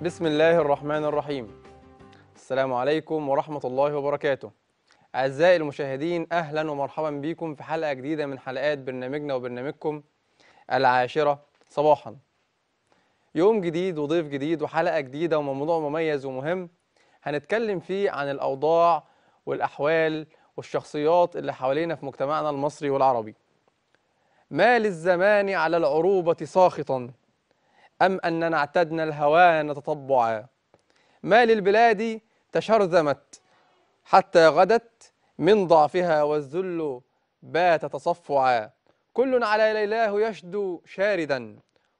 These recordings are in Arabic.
بسم الله الرحمن الرحيم السلام عليكم ورحمة الله وبركاته أعزائي المشاهدين أهلا ومرحبا بكم في حلقة جديدة من حلقات برنامجنا وبرنامجكم العاشرة صباحا يوم جديد وضيف جديد وحلقة جديدة وموضوع مميز ومهم هنتكلم فيه عن الأوضاع والأحوال والشخصيات اللي حوالينا في مجتمعنا المصري والعربي ما للزمان على العروبة ساخطا أم أننا اعتدنا الهوان تطبعا ما للبلاد تشرذمت حتى غدت من ضعفها والذل بات تصفعا كل على ليلاه يشدو شاردا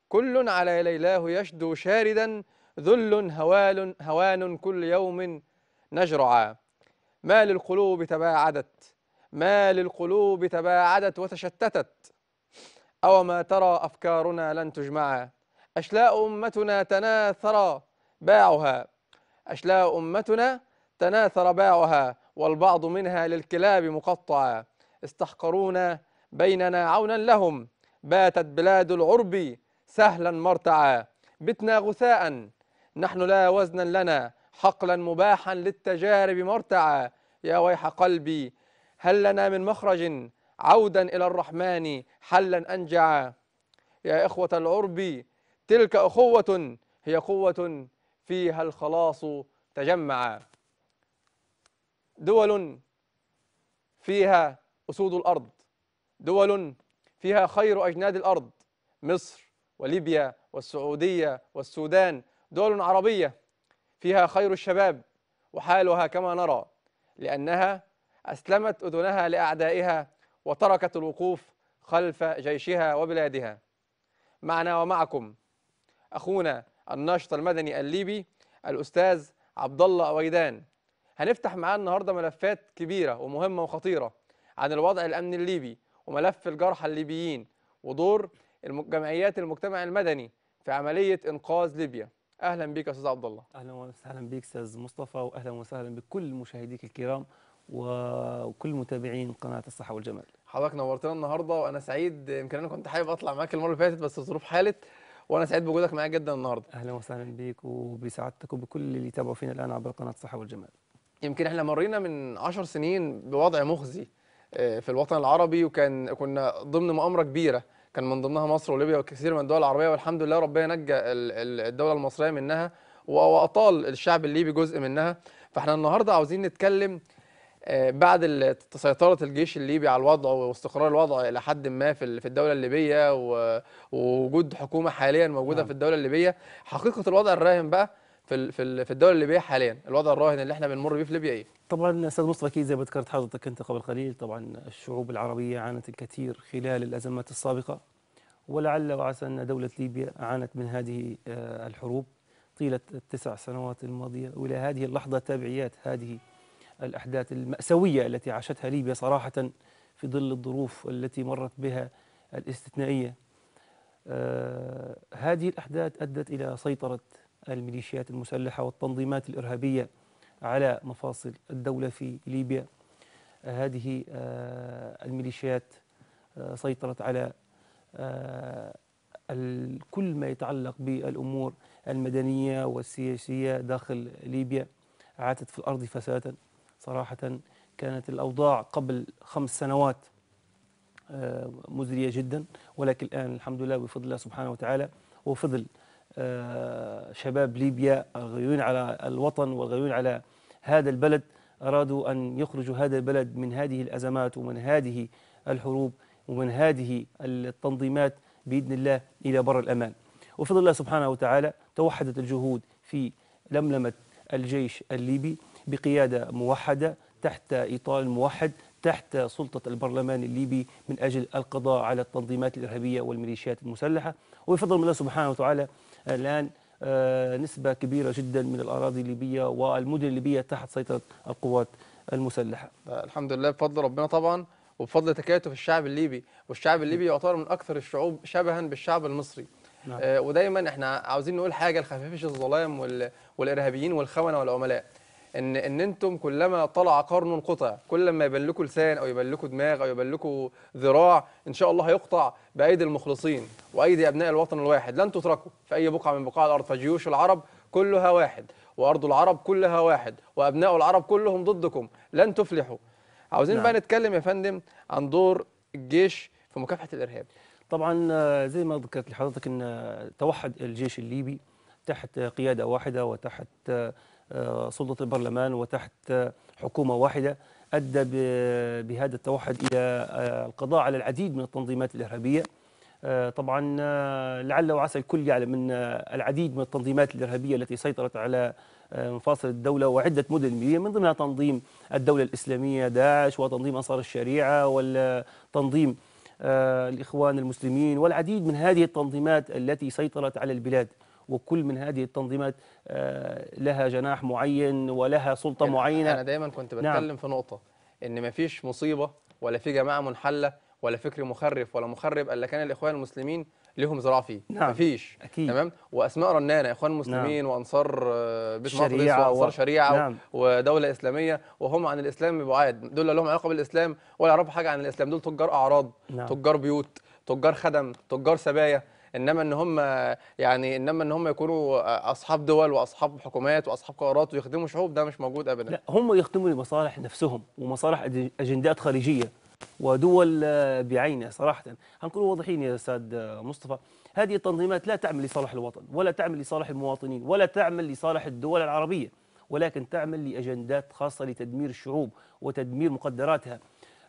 كل على ليلاه يشدو شاردا ذل هوال هوان كل يوم نجرعا ما للقلوب تباعدت ما للقلوب تباعدت وتشتتت أو ما ترى أفكارنا لن تجمعا أشلاء أمتنا تناثر باعها أشلاء أمتنا تناثر باعها والبعض منها للكلاب مقطعا استحقرون بيننا عونا لهم باتت بلاد العرب سهلا مرتعا بتنا غثاء نحن لا وزنا لنا حقلا مباحا للتجارب مرتعا يا ويح قلبي هل لنا من مخرج عودا إلى الرحمن حلا أنجعا يا إخوة العرب تلك أخوة هي قوة فيها الخلاص تجمعا دول فيها أسود الأرض دول فيها خير أجناد الأرض مصر وليبيا والسعودية والسودان دول عربية فيها خير الشباب وحالها كما نرى لأنها أسلمت أذنها لأعدائها وتركت الوقوف خلف جيشها وبلادها معنا ومعكم أخونا الناشط المدني الليبي الأستاذ عبد الله أويدان هنفتح معاه النهارده ملفات كبيرة ومهمة وخطيرة عن الوضع الأمني الليبي وملف الجرحى الليبيين ودور جمعيات المجتمع المدني في عملية إنقاذ ليبيا أهلا بك أستاذ عبد الله أهلا وسهلا بك أستاذ مصطفى وأهلا وسهلا بكل مشاهديك الكرام وكل متابعين قناة الصحة والجمال حضرتك نورتنا النهارده وانا سعيد يمكن انا كنت حابب اطلع معاك المره اللي فاتت بس الظروف حالت وانا سعيد بوجودك معايا جدا النهارده اهلا وسهلا بيك وبسعادتك وبكل اللي يتابعوا فينا الان عبر قناه الصحه والجمال يمكن احنا مرينا من 10 سنين بوضع مخزي آه، في الوطن العربي وكان كنا ضمن مؤامره كبيره كان من ضمنها مصر وليبيا وكثير من الدول العربيه والحمد لله ربنا نجى الدوله المصريه منها واطال الشعب الليبي جزء منها فاحنا النهارده عاوزين نتكلم آه، بعد سيطرة الجيش الليبي على الوضع واستقرار الوضع إلى حد ما في الدولة الليبية ووجود حكومة حاليا موجودة نعم. في الدولة الليبية حقيقة الوضع الراهن بقى في في الدولة الليبية حاليا الوضع الراهن اللي احنا بنمر بيه في ليبيا إيه؟ طبعا أستاذ مصطفى أكيد زي ما ذكرت حضرتك أنت قبل قليل طبعا الشعوب العربية عانت الكثير خلال الأزمات السابقة ولعل وعسى أن دولة ليبيا عانت من هذه آه، الحروب طيلة التسع سنوات الماضية وإلى هذه اللحظة تبعيات هذه الأحداث المأساوية التي عاشتها ليبيا صراحة في ظل الظروف التي مرت بها الاستثنائية آه، هذه الأحداث أدت إلى سيطرة الميليشيات المسلحة والتنظيمات الإرهابية على مفاصل الدولة في ليبيا هذه آه، الميليشيات آه، سيطرت على كل ما يتعلق بالأمور المدنية والسياسية داخل ليبيا عاتت في الأرض فسادا صراحة كانت الأوضاع قبل خمس سنوات آه، مزرية جدا ولكن الآن الحمد لله بفضل الله سبحانه وتعالى وفضل آه، شباب ليبيا الغيون على الوطن والغيون على هذا البلد أرادوا أن يخرجوا هذا البلد من هذه الأزمات ومن هذه الحروب ومن هذه التنظيمات بإذن الله إلى بر الأمان وفضل الله سبحانه وتعالى توحدت الجهود في لملمة الجيش الليبي بقيادة موحدة تحت إطار موحد تحت سلطة البرلمان الليبي من أجل القضاء على التنظيمات الإرهابية والميليشيات المسلحة وبفضل الله سبحانه وتعالى الآن آه، نسبة كبيرة جدا من الأراضي الليبية والمدن الليبية تحت سيطرة القوات المسلحة آه، الحمد لله بفضل ربنا طبعا وبفضل تكاتف الشعب الليبي والشعب الليبي يعتبر من أكثر الشعوب شبها بالشعب المصري نعم. آه، ودايما احنا عاوزين نقول حاجة لخفيفش الظلام والإرهابيين والخونة والعملاء ان ان انتم كلما طلع قرن قطع كل ما يبان لكم لسان او يبان لكم دماغ او يبان لكم ذراع ان شاء الله هيقطع بايدي المخلصين وايدي ابناء الوطن الواحد لن تتركوا في اي بقعه من بقاع الارض فجيوش العرب كلها واحد وارض العرب كلها واحد وابناء العرب كلهم ضدكم لن تفلحوا عاوزين نعم. بقى نتكلم يا فندم عن دور الجيش في مكافحه الارهاب طبعا آه، زي ما ذكرت لحضرتك ان آه، توحد الجيش الليبي تحت قياده واحده وتحت آه، آه، سلطة البرلمان وتحت حكومة واحدة أدى بهذا التوحد إلى آه، القضاء على العديد من التنظيمات الإرهابية آه، طبعا لعل وعسى الكل يعلم أن العديد من التنظيمات الإرهابية التي سيطرت على مفاصل الدولة وعدة مدن ميلية من ضمنها تنظيم الدولة الإسلامية داعش وتنظيم أنصار الشريعة والتنظيم الإخوان المسلمين والعديد من هذه التنظيمات التي سيطرت على البلاد وكل من هذه التنظيمات آه، لها جناح معين ولها سلطة معينة أنا دايما كنت نعم. بتكلم نعم. في نقطة إن مفيش مصيبة ولا في جماعة منحلة ولا فكر مخرف ولا مخرب إلا كان الإخوان المسلمين لهم زراعه فيه نعم. مفيش أكيد. تمام واسماء رنانه اخوان نعم. مسلمين نعم. وانصار آه، بيت مقدس وانصار و... شريعه نعم. ودوله اسلاميه وهم عن الاسلام بعاد دول لا لهم علاقه بالاسلام ولا يعرفوا حاجه عن الاسلام دول تجار اعراض نعم. تجار بيوت تجار خدم تجار سبايا انما ان هم يعني انما ان هم يكونوا اصحاب دول واصحاب حكومات واصحاب قرارات ويخدموا شعوب ده مش موجود ابدا لا هم يخدموا لمصالح نفسهم ومصالح اجندات خارجيه ودول بعينها صراحه هنكون واضحين يا استاذ مصطفى هذه التنظيمات لا تعمل لصالح الوطن ولا تعمل لصالح المواطنين ولا تعمل لصالح الدول العربيه ولكن تعمل لاجندات خاصه لتدمير الشعوب وتدمير مقدراتها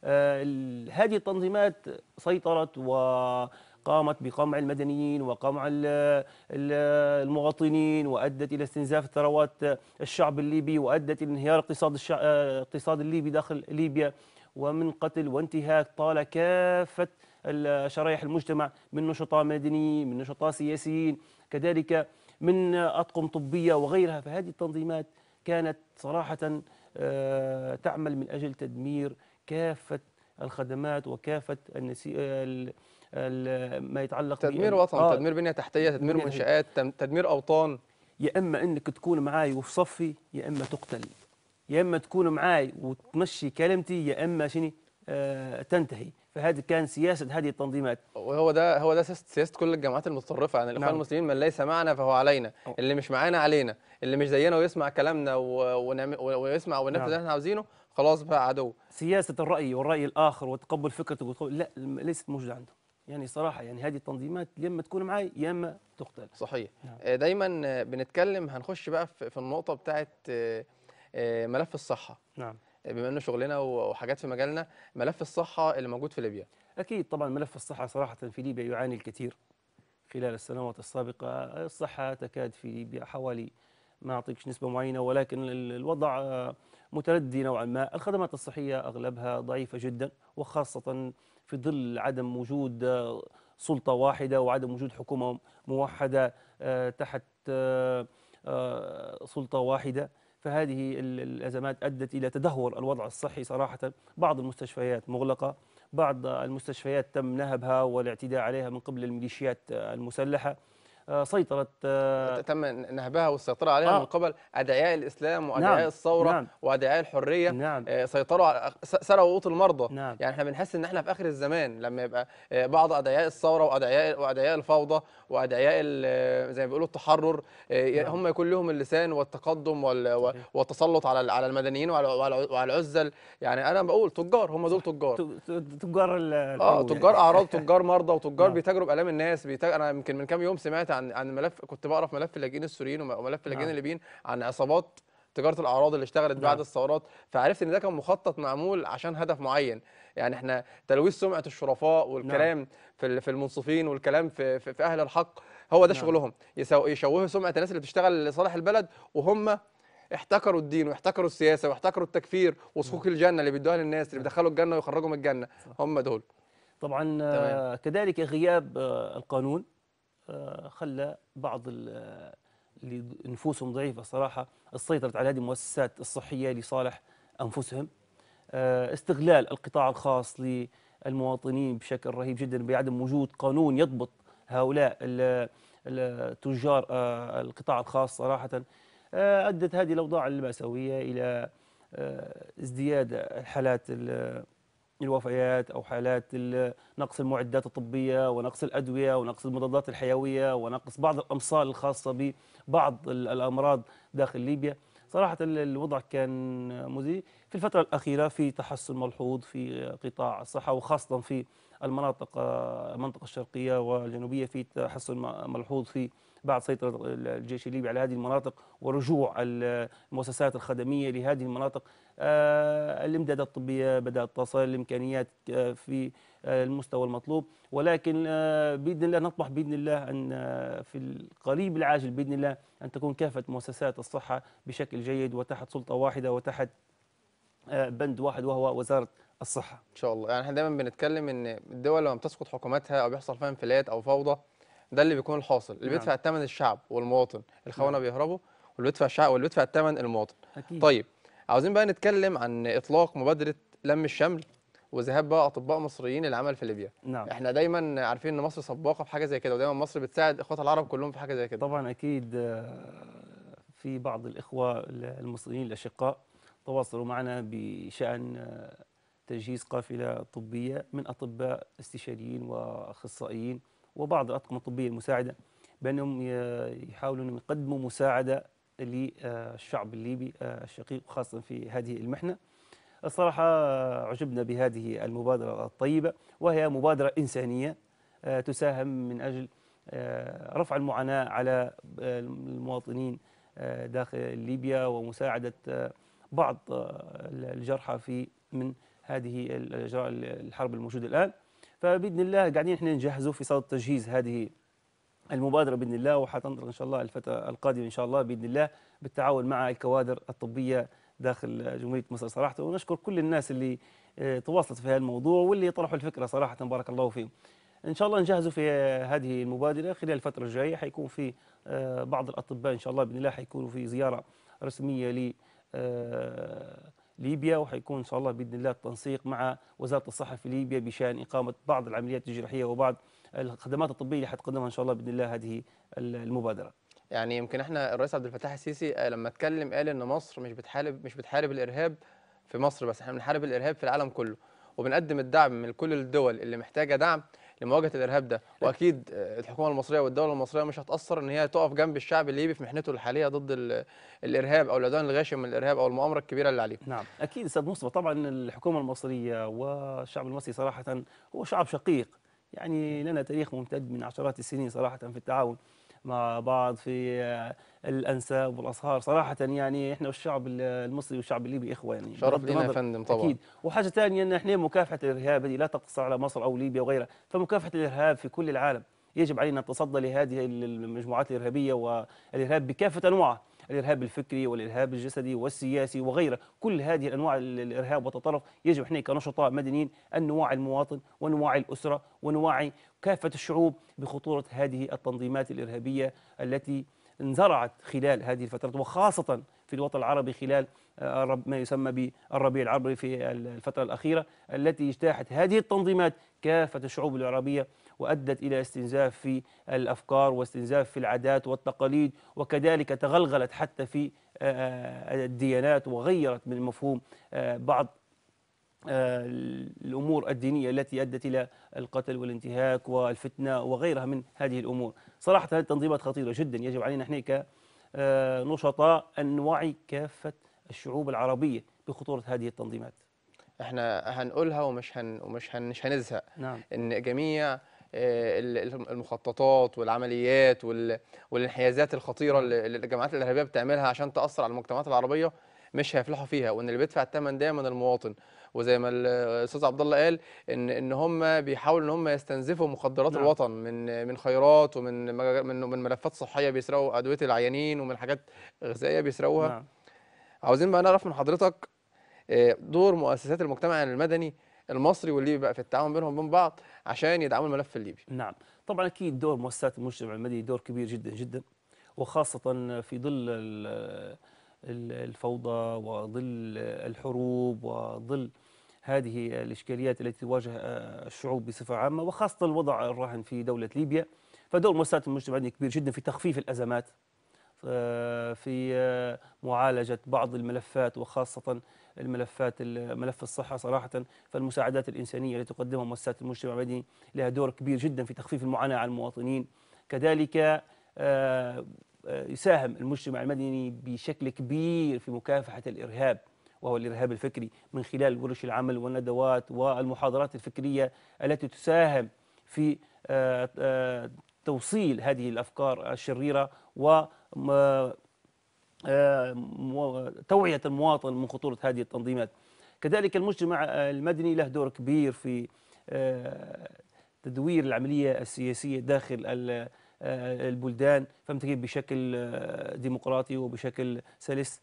آه، هذه التنظيمات سيطرت و قامت بقمع المدنيين وقمع المواطنين وأدت إلى استنزاف ثروات الشعب الليبي وأدت إلى انهيار اقتصاد الاقتصاد آه، الليبي داخل ليبيا ومن قتل وانتهاك طال كافة شرائح المجتمع من نشطاء مدنيين من نشطاء سياسيين كذلك من أطقم طبية وغيرها فهذه التنظيمات كانت صراحة آه، تعمل من أجل تدمير كافة الخدمات وكافة آه، ما يتعلق تدمير وطن آه تدمير بنيه تحتيه تدمير منشات تدمير اوطان يا اما انك تكون معاي وفي صفي يا اما تقتل يا اما تكون معاي وتمشي كلمتي يا اما شني آه تنتهي فهذه كان سياسه هذه التنظيمات وهو ده هو ده سياسه كل الجماعات المتطرفه عن يعني الاخوان نعم. المسلمين من ليس معنا فهو علينا أوه. اللي مش معانا علينا اللي مش زينا ويسمع كلامنا ويسمع ونفذ نعم. اللي احنا عاوزينه خلاص بقى عدو سياسه الراي والراي الاخر وتقبل فكرته لا ليست موجوده عنده يعني صراحه يعني هذه التنظيمات يا اما تكون معي يا اما تقتل صحيح نعم. آه، دايما بنتكلم هنخش بقى في النقطه بتاعه آه، آه، ملف الصحه نعم بما انه شغلنا وحاجات في مجالنا ملف الصحه اللي موجود في ليبيا اكيد طبعا ملف الصحه صراحه في ليبيا يعاني الكثير خلال السنوات السابقه الصحه تكاد في ليبيا حوالي ما اعطيكش نسبه معينه ولكن الوضع متردي نوعا ما الخدمات الصحيه اغلبها ضعيفه جدا وخاصه في ظل عدم وجود آه، سلطة واحدة وعدم وجود حكومة موحدة آه، تحت آه، سلطة واحدة فهذه الأزمات أدت إلى تدهور الوضع الصحي صراحة بعض المستشفيات مغلقة بعض المستشفيات تم نهبها والاعتداء عليها من قبل الميليشيات المسلحة سيطرت آه، تم نهبها والسيطرة عليها آه. من قبل أدعياء الإسلام وأدعياء نعم. الثورة نعم. وأدعياء الحرية نعم. آه، سيطروا على سرقوا قوت المرضى نعم. يعني احنا بنحس إن احنا في آخر الزمان لما يبقى آه، بعض أدعياء الثورة وأدعياء وأدعياء الفوضى وادعياء زي ما بيقولوا التحرر آه، نعم. هم يكون لهم اللسان والتقدم والتسلط على على المدنيين وعلى العزل يعني انا بقول تجار هم دول تجار تجار اه يعني. تجار اعراض تجار مرضى وتجار نعم. بيتاجروا بالام الناس انا يمكن من كام يوم سمعت عن عن ملف كنت بقرا في ملف اللاجئين السوريين وملف نعم. اللاجئين الليبيين عن عصابات تجاره الاعراض اللي اشتغلت بعد الثورات فعرفت ان ده كان مخطط معمول عشان هدف معين يعني احنا تلويث سمعه الشرفاء نعم. والكلام نعم. في في المنصفين والكلام في في, في اهل الحق هو ده نعم. شغلهم يشوهوا سمعه الناس اللي بتشتغل لصالح البلد وهم احتكروا الدين واحتكروا السياسه واحتكروا التكفير وصكوك نعم. الجنه اللي بيدوها للناس اللي نعم. بيدخلوا الجنه ويخرجوا من الجنه هم دول طبعا تمام. آه، كذلك غياب آه، القانون آه، خلى بعض اللي نفوسهم ضعيفه صراحه السيطره على هذه المؤسسات الصحيه لصالح انفسهم آه، استغلال القطاع الخاص للمواطنين بشكل رهيب جدا بعدم وجود قانون يضبط هؤلاء التجار آه، القطاع الخاص صراحة آه، أدت هذه الأوضاع المأساوية إلى ازدياد حالات الوفيات أو حالات نقص المعدات الطبية ونقص الأدوية ونقص المضادات الحيوية ونقص بعض الأمصال الخاصة ببعض الأمراض داخل ليبيا صراحة الوضع كان مزي في الفترة الأخيرة في تحسن ملحوظ في قطاع الصحة وخاصة في المناطق المنطقة الشرقية والجنوبية في تحسن ملحوظ في بعد سيطرة الجيش الليبي على هذه المناطق ورجوع المؤسسات الخدمية لهذه المناطق آه، الإمدادات الطبية بدأت تصل الإمكانيات آه، في آه، المستوى المطلوب ولكن بإذن الله نطمح بإذن الله أن في القريب العاجل بإذن الله أن تكون كافة مؤسسات الصحة بشكل جيد وتحت سلطة واحدة وتحت بند واحد وهو وزارة الصحة إن شاء الله يعني احنا دايما بنتكلم إن الدول لما بتسقط حكوماتها أو بيحصل فيها انفلات أو فوضى ده اللي بيكون الحاصل اللي نعم. بيدفع الثمن الشعب والمواطن الخونه نعم. بيهربوا واللي بيدفع الشعب واللي بيدفع الثمن المواطن أكيد. طيب عاوزين بقى نتكلم عن اطلاق مبادره لم الشمل وذهاب بقى اطباء مصريين للعمل في ليبيا نعم. احنا دايما عارفين ان مصر سباقه في حاجه زي كده ودايما مصر بتساعد اخواتها العرب كلهم في حاجه زي كده طبعا اكيد آه، في بعض الاخوه المصريين الاشقاء تواصلوا معنا بشان آه، تجهيز قافله طبيه من اطباء استشاريين واخصائيين وبعض الأطقم الطبية المساعدة بأنهم يحاولوا أنهم يقدموا مساعدة للشعب الليبي آه، الشقيق خاصة في هذه المحنة الصراحة آه، عجبنا بهذه المبادرة الطيبة وهي مبادرة إنسانية آه، تساهم من أجل رفع المعاناة على المواطنين داخل ليبيا ومساعدة بعض الجرحى في من هذه الحرب الموجودة الآن فباذن الله قاعدين احنا نجهزوا في صدد تجهيز هذه المبادرة بإذن الله وحتنطلق إن شاء الله الفترة القادمة إن شاء الله بإذن الله بالتعاون مع الكوادر الطبية داخل جمهورية مصر صراحة ونشكر كل الناس اللي آه، تواصلت في هذا الموضوع واللي طرحوا الفكرة صراحة بارك الله فيهم إن شاء الله نجهزوا في هذه المبادرة خلال الفترة الجاية حيكون في آه، بعض الأطباء إن شاء الله بإذن الله حيكونوا في زيارة رسمية ل آه، ليبيا وحيكون إن شاء الله بإذن الله التنسيق مع وزارة الصحة في ليبيا بشأن إقامة بعض العمليات الجراحية وبعض الخدمات الطبية اللي حتقدمها إن شاء الله بإذن الله هذه المبادرة يعني يمكن احنا الرئيس عبد الفتاح السيسي آه، لما اتكلم قال ان مصر مش بتحارب مش بتحارب الارهاب في مصر بس احنا بنحارب الارهاب في العالم كله وبنقدم الدعم من كل الدول اللي محتاجه دعم لمواجهه الارهاب ده واكيد آه، الحكومه المصريه والدوله المصريه مش هتاثر ان هي تقف جنب الشعب الليبي في محنته الحاليه ضد الارهاب او العدوان الغاشم من الارهاب او المؤامره الكبيره اللي عليه نعم اكيد استاذ مصطفى طبعا الحكومه المصريه والشعب المصري صراحه هو شعب شقيق يعني لنا تاريخ ممتد من عشرات السنين صراحه في التعاون مع بعض في الانساب والاصهار صراحه يعني احنا والشعب المصري والشعب الليبي اخوه يعني شرف لنا يا فندم طبعا اكيد وحاجه ثانيه ان احنا مكافحه الارهاب هذه لا تقتصر على مصر او ليبيا وغيرها فمكافحه الارهاب في كل العالم يجب علينا التصدى لهذه المجموعات الارهابيه والارهاب بكافه انواعه الإرهاب الفكري والإرهاب الجسدي والسياسي وغيره كل هذه أنواع الإرهاب والتطرف يجب احنا كنشطاء مدنيين أن نوعي المواطن ونوعي الأسرة ونوعي كافة الشعوب بخطورة هذه التنظيمات الإرهابية التي انزرعت خلال هذه الفترات وخاصة في الوطن العربي خلال آه، ما يسمى بالربيع العربي في الفترة الأخيرة التي اجتاحت هذه التنظيمات كافة الشعوب العربية وأدت إلى استنزاف في الأفكار واستنزاف في العادات والتقاليد وكذلك تغلغلت حتى في آه، آه، الديانات وغيرت من مفهوم آه، بعض الأمور الدينية التي أدت إلى القتل والانتهاك والفتنة وغيرها من هذه الأمور صراحة هذه التنظيمات خطيرة جدا يجب علينا نحن كنشطاء أن نوعي كافة الشعوب العربية بخطورة هذه التنظيمات احنا هنقولها ومش هن ومش مش هنزهق نعم. ان جميع المخططات والعمليات والانحيازات الخطيره اللي الجماعات الارهابيه بتعملها عشان تاثر على المجتمعات العربيه مش هيفلحوا فيها وان اللي بيدفع الثمن ده من المواطن وزي ما الاستاذ عبد الله قال ان ان هم بيحاولوا ان هم يستنزفوا مخدرات نعم. الوطن من من خيرات ومن من من ملفات صحيه بيسرقوا ادويه العيانين ومن حاجات غذائيه بيسرقوها نعم. عاوزين بقى نعرف من حضرتك آه، دور مؤسسات المجتمع المدني المصري والليبي بقى في التعاون بينهم وبين بعض عشان يدعموا الملف الليبي نعم طبعا اكيد دور مؤسسات المجتمع المدني دور كبير جدا جدا وخاصه في ظل الفوضى وظل الحروب وظل هذه الاشكاليات التي تواجه الشعوب بصفه عامه وخاصه الوضع الراهن في دوله ليبيا فدور مؤسسات المجتمع المدني كبير جدا في تخفيف الازمات آه، في آه، معالجه بعض الملفات وخاصه الملفات ملف الصحة صراحة فالمساعدات الإنسانية التي تقدمها مؤسسات المجتمع المدني لها دور كبير جدا في تخفيف المعاناة على المواطنين كذلك آه، آه، يساهم المجتمع المدني بشكل كبير في مكافحة الإرهاب وهو الإرهاب الفكري من خلال ورش العمل والندوات والمحاضرات الفكرية التي تساهم في آه، توصيل هذه الأفكار الشريرة و توعية المواطن من خطورة هذه التنظيمات كذلك المجتمع المدني له دور كبير في آه، تدوير العملية السياسية داخل آه، البلدان فهمت بشكل آه، ديمقراطي وبشكل سلس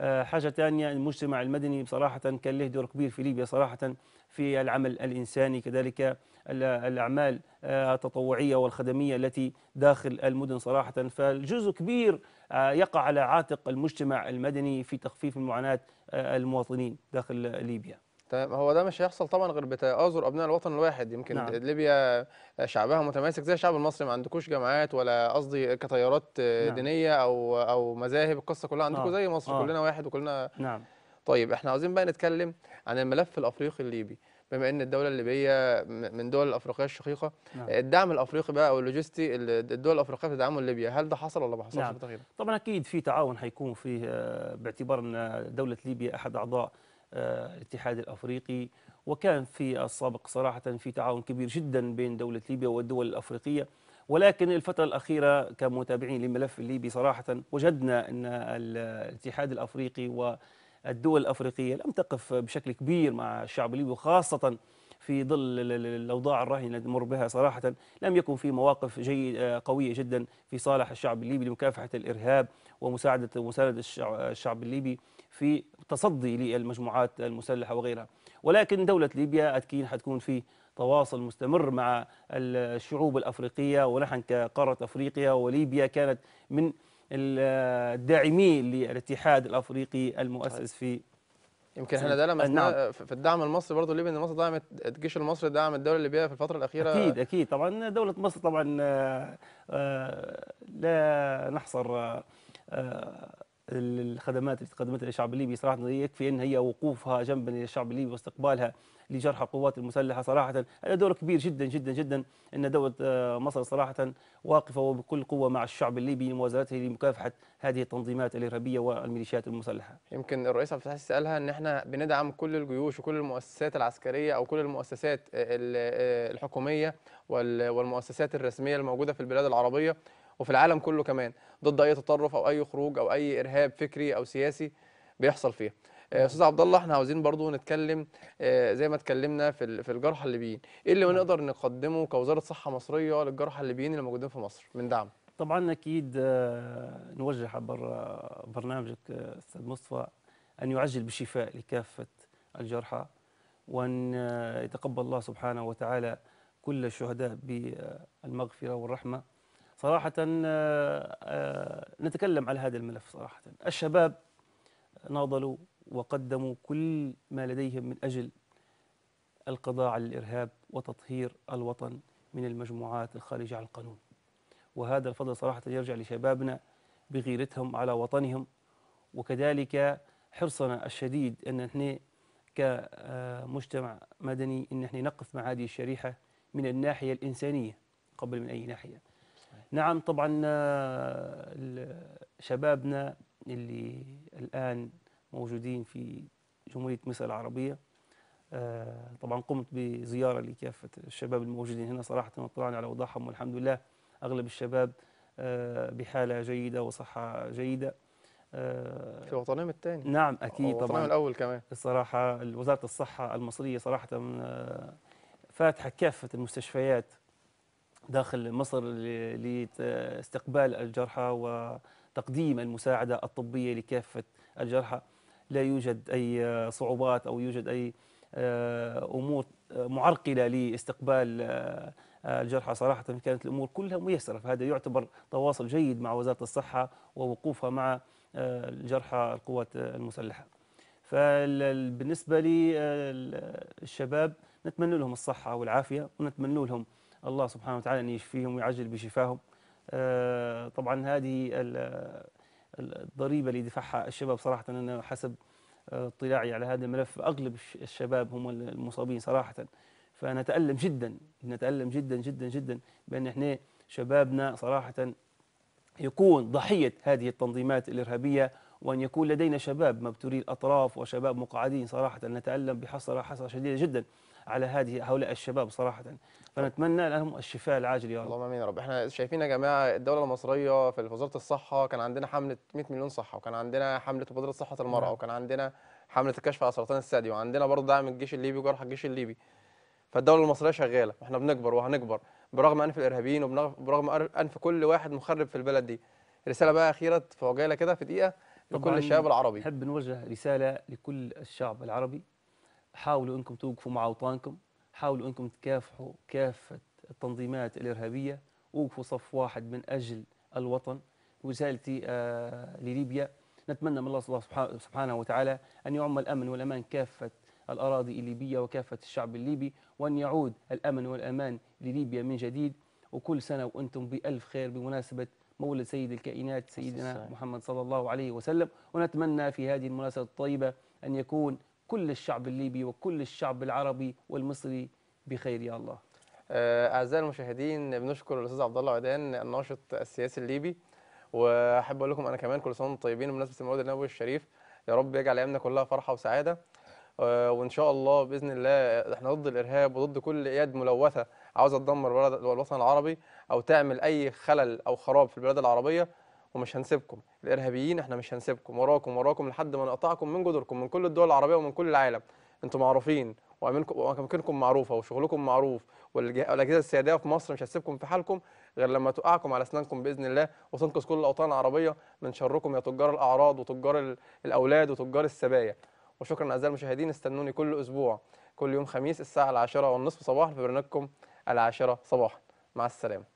حاجة ثانية المجتمع المدني بصراحة كان له دور كبير في ليبيا صراحة في العمل الإنساني كذلك الأعمال آه، التطوعية والخدمية التي داخل المدن صراحة فالجزء كبير آه، يقع على عاتق المجتمع المدني في تخفيف من معاناة آه، المواطنين داخل ليبيا تمام طيب، هو ده مش هيحصل طبعا غير بتآزر ابناء الوطن الواحد يمكن نعم. ليبيا شعبها متماسك زي الشعب المصري ما عندكوش جماعات ولا قصدي كتيارات نعم. دينيه او او مذاهب القصه كلها عندكم آه. زي مصر آه. كلنا واحد وكلنا نعم طيب احنا عاوزين بقى نتكلم عن الملف الافريقي الليبي بما ان الدوله الليبيه من دول الافريقيه الشقيقه نعم. آه، الدعم الافريقي بقى او اللوجستي الدول الافريقيه بتدعمه ليبيا هل ده حصل ولا ما حصلش نعم. طبعا اكيد في تعاون هيكون فيه آه، باعتبار ان دوله ليبيا احد اعضاء آه، الاتحاد الافريقي وكان في السابق صراحه في تعاون كبير جدا بين دوله ليبيا والدول الافريقيه ولكن الفترة الأخيرة كمتابعين للملف الليبي صراحة وجدنا أن الاتحاد الأفريقي و الدول الأفريقية لم تقف بشكل كبير مع الشعب الليبي وخاصة في ظل الأوضاع الراهنة نمر بها صراحة لم يكن في مواقف جيد آه، قوية جدا في صالح الشعب الليبي لمكافحة الإرهاب ومساعدة مساندة الشعب الليبي في تصدي للمجموعات المسلحة وغيرها ولكن دولة ليبيا أكيد حتكون في تواصل مستمر مع الشعوب الأفريقية ونحن كقارة أفريقيا وليبيا كانت من الداعمين للاتحاد الافريقي المؤسس في يمكن احنا ده لما نعم. في الدعم المصري برضه ليبيا ان مصر دعمت الجيش المصري دعم الدوله الليبيه في الفتره الاخيره اكيد اكيد طبعا دوله مصر طبعا آه، آه، لا نحصر آه، الخدمات التي قدمتها للشعب الليبي صراحه يكفي ان هي وقوفها جنبا للشعب الليبي واستقبالها لجرحى القوات المسلحه صراحه هذا دور كبير جدا جدا جدا ان دوله آه، مصر صراحه واقفه وبكل قوه مع الشعب الليبي لموازنته لمكافحه هذه التنظيمات الارهابيه والميليشيات المسلحه. يمكن الرئيس عبد الفتاح سالها ان احنا بندعم كل الجيوش وكل المؤسسات العسكريه او كل المؤسسات آه، الحكوميه والمؤسسات الرسميه الموجوده في البلاد العربيه وفي العالم كله كمان ضد اي تطرف او اي خروج او اي ارهاب فكري او سياسي بيحصل فيها آه، استاذ عبد الله احنا عاوزين برضو نتكلم آه، زي ما اتكلمنا في في الجرحى الليبيين ايه اللي نعم. نقدر نقدمه كوزاره صحه مصريه للجرحى الليبيين اللي موجودين في مصر من دعم طبعا اكيد آه، نوجه عبر برنامجك استاذ مصطفى ان يعجل بالشفاء لكافه الجرحى وان يتقبل الله سبحانه وتعالى كل الشهداء بالمغفره والرحمه صراحة آه، آه، نتكلم على هذا الملف صراحة الشباب ناضلوا وقدموا كل ما لديهم من أجل القضاء على الإرهاب وتطهير الوطن من المجموعات الخارجة عن القانون وهذا الفضل صراحة يرجع لشبابنا بغيرتهم على وطنهم وكذلك حرصنا الشديد أن نحن كمجتمع مدني أن نحن نقف مع هذه الشريحة من الناحية الإنسانية قبل من أي ناحية نعم طبعا آه، شبابنا اللي الآن موجودين في جمهورية مصر العربية آه، طبعا قمت بزيارة لكافة الشباب الموجودين هنا صراحة اطلعنا على وضعهم والحمد لله أغلب الشباب آه، بحالة جيدة وصحة جيدة في وطنهم الثاني نعم أكيد وطنهم طبعا الأول كمان الصراحة وزارة الصحة المصرية صراحة فاتحة كافة المستشفيات داخل مصر لاستقبال الجرحى وتقديم المساعدة الطبية لكافة الجرحى لا يوجد أي صعوبات أو يوجد أي آه، أمور معرقلة لاستقبال آه، الجرحى صراحة كانت الأمور كلها ميسرة فهذا يعتبر تواصل جيد مع وزارة الصحة ووقوفها مع آه، الجرحى القوات المسلحة فبالنسبة للشباب نتمنى لهم الصحة والعافية ونتمنى لهم الله سبحانه وتعالى أن يشفيهم ويعجل بشفاهم آه، طبعا هذه الضريبة اللي دفعها الشباب صراحة أنا حسب آه، اطلاعي على هذا الملف أغلب الشباب هم المصابين صراحة فنتألم جدا نتألم جدا جدا جدا بأن احنا شبابنا صراحة يكون ضحية هذه التنظيمات الإرهابية وأن يكون لدينا شباب مبتوري الأطراف وشباب مقعدين صراحة نتألم بحسرة حسرة شديدة جدا على هذه هؤلاء الشباب صراحة فنتمنى لهم الشفاء العاجل يا رب اللهم امين يا رب احنا شايفين يا جماعه الدوله المصريه في وزاره الصحه كان عندنا حمله 100 مليون صحه وكان عندنا حمله مبادره صحه المراه نعم. وكان عندنا حمله الكشف على سرطان الثدي وعندنا برضه دعم الجيش الليبي وجرح الجيش الليبي فالدوله المصريه شغاله احنا بنكبر وهنكبر برغم انف الارهابيين وبرغم انف كل واحد مخرب في البلد دي رساله بقى اخيره في كده في دقيقه لكل الشعب العربي نحب نوجه رساله لكل الشعب العربي حاولوا انكم توقفوا مع اوطانكم حاولوا انكم تكافحوا كافه التنظيمات الارهابيه وقفوا صف واحد من اجل الوطن وزالتي آه لليبيا نتمنى من الله سبحانه وتعالى ان يعم الامن والامان كافه الاراضي الليبيه وكافه الشعب الليبي وان يعود الامن والامان لليبيا من جديد وكل سنه وانتم بالف خير بمناسبه مولد سيد الكائنات سيدنا محمد صلى الله عليه وسلم ونتمنى في هذه المناسبة الطيبة أن يكون كل الشعب الليبي وكل الشعب العربي والمصري بخير يا الله آه، أعزائي المشاهدين بنشكر الأستاذ عبد الله عدان الناشط السياسي الليبي وأحب أقول لكم أنا كمان كل سنة وانتم طيبين بمناسبة المولد النبوي الشريف يا رب يجعل أيامنا كلها فرحة وسعادة آه، وإن شاء الله بإذن الله إحنا ضد الإرهاب وضد كل إياد ملوثة عاوزه تدمر بلد الوطن العربي او تعمل اي خلل او خراب في البلاد العربيه ومش هنسيبكم الارهابيين احنا مش هنسيبكم وراكم وراكم لحد ما نقطعكم من جذوركم من كل الدول العربيه ومن كل العالم انتم معروفين واماكنكم معروفه وشغلكم معروف والاجهزه السياديه في مصر مش هتسيبكم في حالكم غير لما توقعكم على اسنانكم باذن الله وتنقذ كل الاوطان العربيه من شركم يا تجار الاعراض وتجار الاولاد وتجار السبايا وشكرا اعزائي المشاهدين استنوني كل اسبوع كل يوم خميس الساعه العاشرة والنصف صباحا في برنامجكم العاشرة صباحا مع السلامة